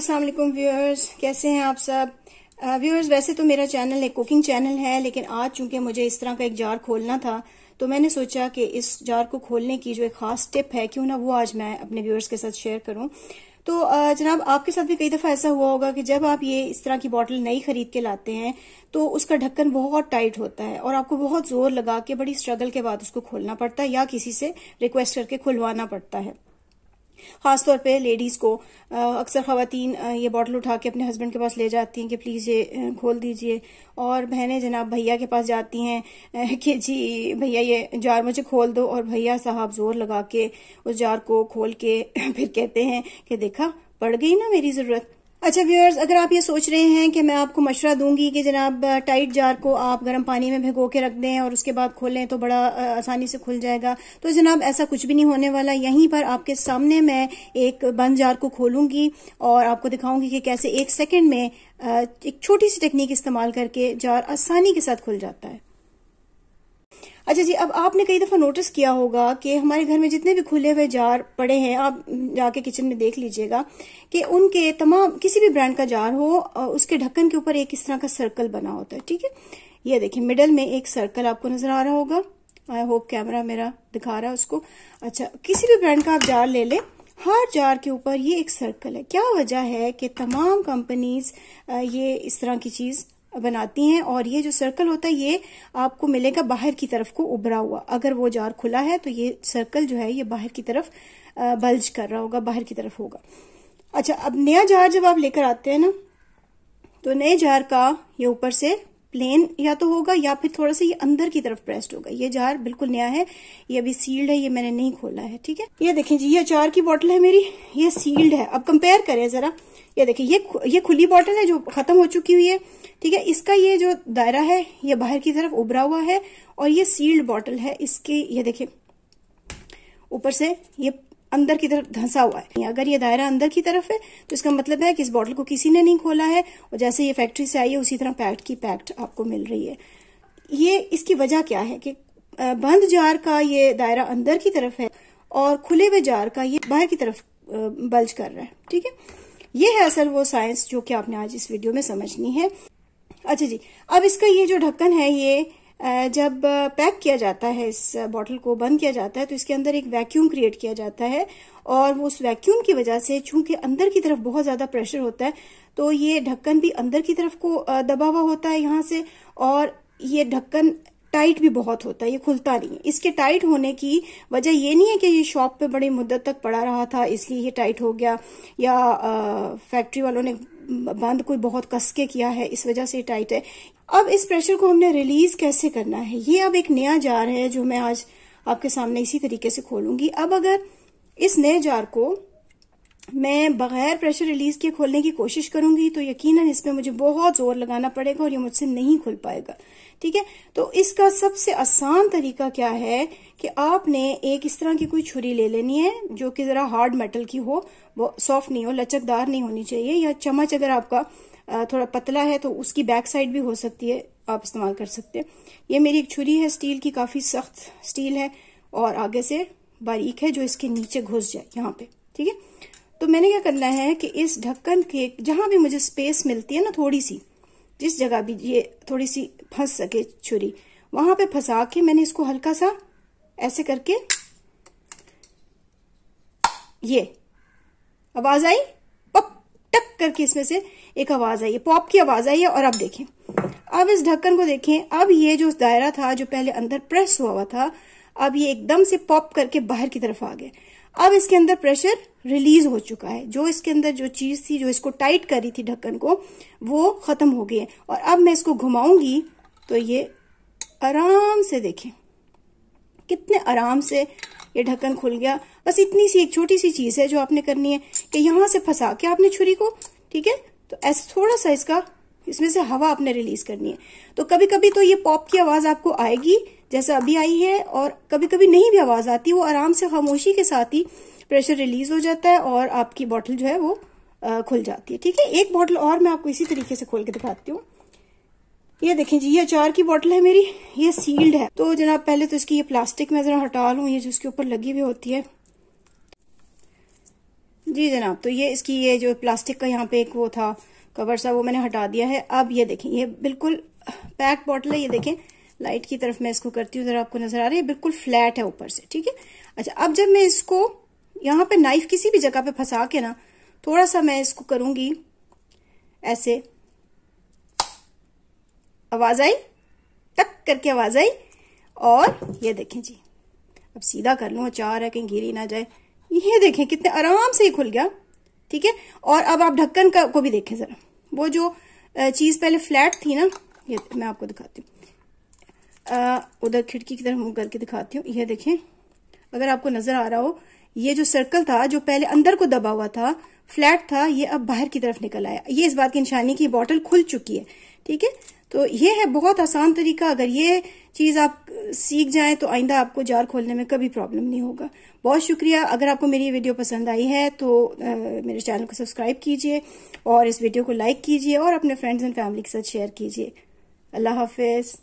Aslam viewers कैसे हैं आप सब व्यूअर्स uh, वैसे तो मेरा चैनल एक कुकिंग चैनल है लेकिन आज चूंकि मुझे इस तरह का एक जार खोलना था तो मैंने सोचा कि इस जार को खोलने की जो एक खास टिप है क्यों ना वो आज मैं अपने व्यूअर्स के साथ शेयर करूं तो जनाब आपके साथ भी कई दफा ऐसा हुआ होगा कि जब आप ये इस तरह की बोतल नई खरीद के लाते हैं तो उसका ढक्कन बहुत टाइट होता है और आपको बहुत जोर लगा के बड़ी स्ट्रगल के बाद उसको खोलना पड़ता है या किसी से रिक्वेस्ट करके खुलवाना पड़ता है ख़ासतौर पे लेडीज़ को अक्सर खातन ये बॉटल उठा के अपने हस्बैंड के पास ले जाती हैं कि प्लीज़ ये खोल दीजिए और बहनें जनाब भैया के पास जाती हैं कि जी भैया ये जार मुझे खोल दो और भैया साहब ज़ोर लगा के उस जार को खोल के फिर कहते हैं कि देखा पड़ गई ना मेरी ज़रूरत अच्छा व्यूअर्स अगर आप ये सोच रहे हैं कि मैं आपको मशवरा दूंगी कि जनाब टाइट जार को आप गर्म पानी में भिगो के रख दें और उसके बाद खोलें तो बड़ा आसानी से खुल जाएगा तो जनाब ऐसा कुछ भी नहीं होने वाला यहीं पर आपके सामने मैं एक बंद जार को खोलूंगी और आपको दिखाऊंगी कि कैसे एक सेकेंड में एक छोटी सी टेक्निक इस्तेमाल करके जार आसानी के साथ खुल जाता है अच्छा जी अब आपने कई दफ़ा नोटिस किया होगा कि हमारे घर में जितने भी खुले हुए जार पड़े हैं आप जाके किचन में देख लीजिएगा कि उनके तमाम किसी भी ब्रांड का जार हो उसके ढक्कन के ऊपर एक इस तरह का सर्कल बना होता है ठीक है ये देखिए मिडल में एक सर्कल आपको नजर आ रहा होगा आई होप कैमरा मेरा दिखा रहा है उसको अच्छा किसी भी ब्रांड का आप जार ले लें हर जार के ऊपर ये एक सर्कल है क्या वजह है कि तमाम कंपनीज ये इस तरह की चीज बनाती हैं और ये जो सर्कल होता है ये आपको मिलेगा बाहर की तरफ को उभरा हुआ अगर वो जार खुला है तो ये सर्कल जो है ये बाहर की तरफ बल्ज कर रहा होगा बाहर की तरफ होगा अच्छा अब नया जार जब आप लेकर आते हैं ना तो नए जार का ये ऊपर से प्लेन या तो होगा या फिर थोड़ा सा ये अंदर की तरफ प्रेस्ड होगा ये जार बिल्कुल नया है ये अभी सील्ड है ये मैंने नहीं खोला है ठीक है ये देखें जी ये अचार की बोतल है मेरी ये सील्ड है अब कंपेयर करें जरा ये देखें ये ये खुली बोतल है जो खत्म हो चुकी हुई है ठीक है इसका ये जो दायरा है ये बाहर की तरफ उभरा हुआ है और ये सील्ड बॉटल है इसके ये देखिए ऊपर से ये अंदर की तरफ धंसा हुआ है अगर ये दायरा अंदर की तरफ है तो इसका मतलब है कि इस बॉटल को किसी ने नहीं खोला है और जैसे ये फैक्ट्री से आई है उसी तरह पैक्ट की पैक्ट आपको मिल रही है ये इसकी वजह क्या है कि बंद जार का ये दायरा अंदर की तरफ है और खुले हुए जार का ये बाहर की तरफ बल्ज कर रहा है ठीक है ये है असल वो साइंस जो कि आपने आज इस वीडियो में समझनी है अच्छा जी अब इसका ये जो ढक्कन है ये जब पैक किया जाता है इस बॉटल को बंद किया जाता है तो इसके अंदर एक वैक्यूम क्रिएट किया जाता है और वो उस वैक्यूम की वजह से चूंकि अंदर की तरफ बहुत ज़्यादा प्रेशर होता है तो ये ढक्कन भी अंदर की तरफ को दबा हुआ होता है यहां से और ये ढक्कन टाइट भी बहुत होता है ये खुलता नहीं है इसके टाइट होने की वजह ये नहीं है कि ये शॉप पे बड़ी मुद्दत तक पड़ा रहा था इसलिए ये टाइट हो गया या फैक्ट्री वालों ने बंद कोई बहुत कसके किया है इस वजह से टाइट है अब इस प्रेशर को हमने रिलीज कैसे करना है ये अब एक नया जार है जो मैं आज आपके सामने इसी तरीके से खोलूंगी अब अगर इस नए जार को मैं बगैर प्रेशर रिलीज के खोलने की कोशिश करूंगी तो यकीनन इसमें मुझे बहुत जोर लगाना पड़ेगा और ये मुझसे नहीं खुल पाएगा ठीक है तो इसका सबसे आसान तरीका क्या है कि आपने एक इस तरह की कोई छुरी ले लेनी है जो कि जरा हार्ड मेटल की हो वो सॉफ्ट नहीं हो लचकदार नहीं होनी चाहिए या चमच अगर आपका थोड़ा पतला है तो उसकी बैक साइड भी हो सकती है आप इस्तेमाल कर सकते हैं ये मेरी एक छुरी है स्टील की काफी सख्त स्टील है और आगे से बारीक है जो इसके नीचे घुस जाए यहाँ पे ठीक है तो मैंने क्या करना है कि इस ढक्कन के जहां भी मुझे स्पेस मिलती है ना थोड़ी सी जिस जगह भी ये थोड़ी सी फंस सके छुरी वहां पे फंसा के मैंने इसको हल्का सा ऐसे करके ये आवाज आई पप टक करके इसमें से एक आवाज आई है पॉप की आवाज आई है और अब देखें अब इस ढक्कन को देखें अब ये जो दायरा था जो पहले अंदर प्रेस हुआ हुआ था अब ये एकदम से पॉप करके बाहर की तरफ आ गया अब इसके अंदर प्रेशर रिलीज हो चुका है जो इसके अंदर जो चीज थी जो इसको टाइट कर रही थी ढक्कन को वो खत्म हो गई है और अब मैं इसको घुमाऊंगी तो ये आराम से देखें कितने आराम से ये ढक्कन खुल गया बस इतनी सी एक छोटी सी चीज है जो आपने करनी है कि यहां से फंसा के आपने छुरी को ठीक है तो ऐसे थोड़ा सा इसका इसमें से हवा आपने रिलीज करनी है तो कभी कभी तो ये पॉप की आवाज आपको आएगी जैसे अभी आई है और कभी कभी नहीं भी आवाज आती वो आराम से खामोशी के साथ ही प्रेशर रिलीज हो जाता है और आपकी बॉटल जो है वो खुल जाती है ठीक है एक बॉटल और मैं आपको इसी तरीके से खोल के दिखाती हूँ ये देखें जी ये अचार की बॉटल है मेरी ये सील्ड है तो जनाब पहले तो इसकी ये प्लास्टिक में जरा हटा लू ये जो इसके ऊपर लगी हुई होती है जी जनाब तो ये इसकी ये जो प्लास्टिक का यहाँ पे एक वो था कवर सा वो मैंने हटा दिया है अब ये देखें ये बिल्कुल पैक बॉटल है ये देखें लाइट की तरफ मैं इसको करती हूँ जरा आपको नजर आ रही है बिल्कुल फ्लैट है ऊपर से ठीक है अच्छा अब जब मैं इसको यहाँ पे नाइफ किसी भी जगह पे फंसा के ना थोड़ा सा मैं इसको करूंगी ऐसे आवाज आई टक करके आवाज आई और ये देखें जी अब सीधा कर लूँ चार है कहीं घिरी ना जाए ये देखें कितने आराम से ही खुल गया ठीक है और अब आप ढक्कन का को भी देखें जरा वो जो चीज पहले फ्लैट थी ना ये मैं आपको दिखाती हूँ उधर खिड़की की तरफ मुँह करके दिखाती हूँ यह देखें अगर आपको नजर आ रहा हो ये जो सर्कल था जो पहले अंदर को दबा हुआ था फ्लैट था ये अब बाहर की तरफ निकल आया ये इस बात की निशानी की बॉटल खुल चुकी है ठीक है तो ये है बहुत आसान तरीका अगर ये चीज आप सीख जाएं तो आइंदा आपको जार खोलने में कभी प्रॉब्लम नहीं होगा बहुत शुक्रिया अगर आपको मेरी ये वीडियो पसंद आई है तो आ, मेरे चैनल को सब्सक्राइब कीजिए और इस वीडियो को लाइक कीजिए और अपने फ्रेंड्स एंड फैमिली के साथ शेयर कीजिए अल्लाह हाफिज़